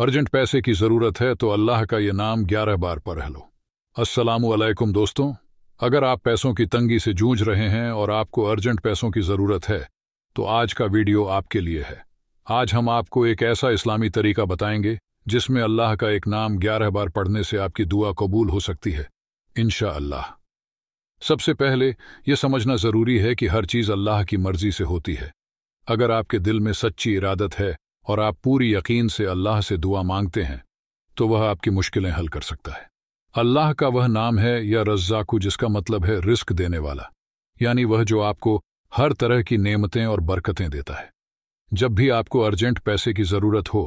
urgent पैसे की ज़रूरत है तो अल्लाह का ये नाम ग्यारह बार पढ़ लो असलम दोस्तों अगर आप पैसों की तंगी से जूझ रहे हैं और आपको अर्जेंट पैसों की ज़रूरत है तो आज का वीडियो आपके लिए है आज हम आपको एक ऐसा इस्लामी तरीका बताएंगे जिसमें अल्लाह का एक नाम ग्यारह बार पढ़ने से आपकी दुआ कबूल हो सकती है इनशा अल्लाह सबसे पहले यह समझना ज़रूरी है कि हर चीज़ अल्लाह की मर्जी से होती है अगर आपके दिल में सच्ची इरादत है और आप पूरी यकीन से अल्लाह से दुआ मांगते हैं तो वह आपकी मुश्किलें हल कर सकता है अल्लाह का वह नाम है या रज्जाकू जिसका मतलब है रिस्क देने वाला यानी वह जो आपको हर तरह की नेमतें और बरकतें देता है जब भी आपको अर्जेंट पैसे की जरूरत हो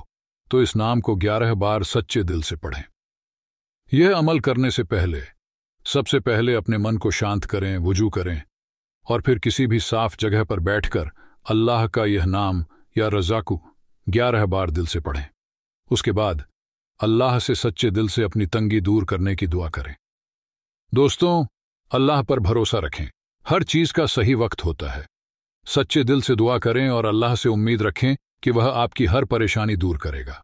तो इस नाम को ग्यारह बार सच्चे दिल से पढ़ें यह अमल करने से पहले सबसे पहले अपने मन को शांत करें वजू करें और फिर किसी भी साफ जगह पर बैठकर अल्लाह का यह नाम या रजाकू ग्यारह बार दिल से पढ़ें उसके बाद अल्लाह से सच्चे दिल से अपनी तंगी दूर करने की दुआ करें दोस्तों अल्लाह पर भरोसा रखें हर चीज का सही वक्त होता है सच्चे दिल से दुआ करें और अल्लाह से उम्मीद रखें कि वह आपकी हर परेशानी दूर करेगा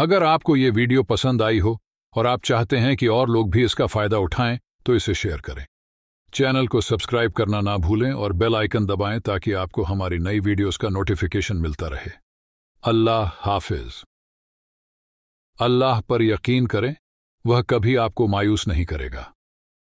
अगर आपको ये वीडियो पसंद आई हो और आप चाहते हैं कि और लोग भी इसका फायदा उठाएं तो इसे शेयर करें चैनल को सब्सक्राइब करना ना भूलें और बेल आइकन दबाएं ताकि आपको हमारी नई वीडियोस का नोटिफिकेशन मिलता रहे अल्लाह हाफिज अल्लाह पर यकीन करें वह कभी आपको मायूस नहीं करेगा